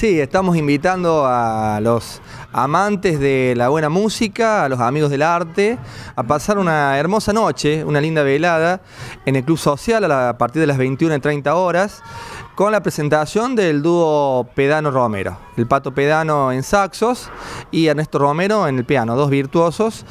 Sí, estamos invitando a los amantes de la buena música, a los amigos del arte, a pasar una hermosa noche, una linda velada en el Club Social a, partir de las 21.30 horas con la presentación del dúo Pedano-Romero. El Pato Pedano en saxos y Ernesto Romero en el piano, dos virtuosos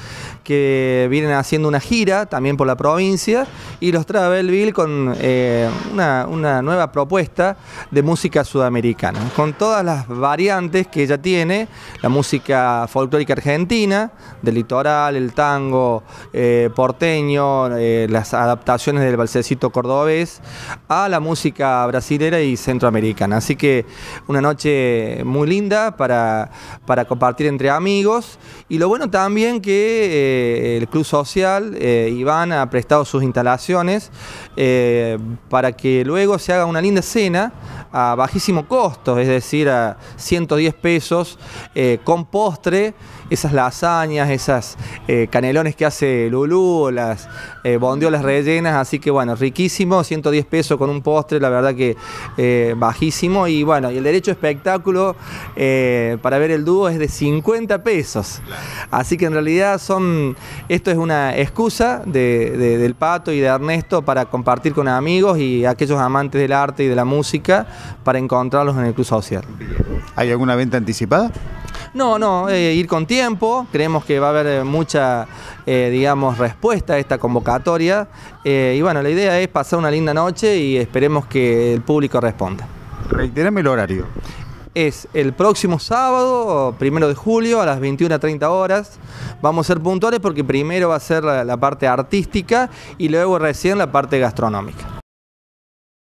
que vienen haciendo una gira también por la provincia y los trae Belleville con eh, una, nueva propuesta de música sudamericana, con todas las variantes que ella tiene, la música folclórica argentina, del litoral, el tango eh, porteño, eh, las adaptaciones del balsecito cordobés, a la música brasilera y Centroamericana. Así que una noche muy linda para, compartir entre amigos. Y lo bueno también que eh, el Club Social, eh, Iván, ha prestado sus instalaciones eh, para que luego se haga una linda cena a bajísimo costo, es decir, a 110 pesos, eh, con postre, esas lasañas, esas eh, canelones que hace Lulú, las eh, bondiolas rellenas, así que bueno, riquísimo, 110 pesos con un postre, la verdad que eh, bajísimo, y bueno, y el derecho espectáculo para ver el dúo es de 50 pesos, así que en realidad son, esto es una excusa del Pato y de Ernesto para compartir con amigos y aquellos amantes del arte y de la música para encontrarlos en el Club Social. ¿Hay alguna venta anticipada? No, no, eh, ir con tiempo. Creemos que va a haber eh, mucha, eh, digamos, respuesta a esta convocatoria. y bueno, la idea es pasar una linda noche y esperemos que el público responda. Reiterame el horario. Es el próximo sábado, primero de julio, a las 21.30 horas. Vamos a ser puntuales porque primero va a ser la parte artística y luego recién la parte gastronómica.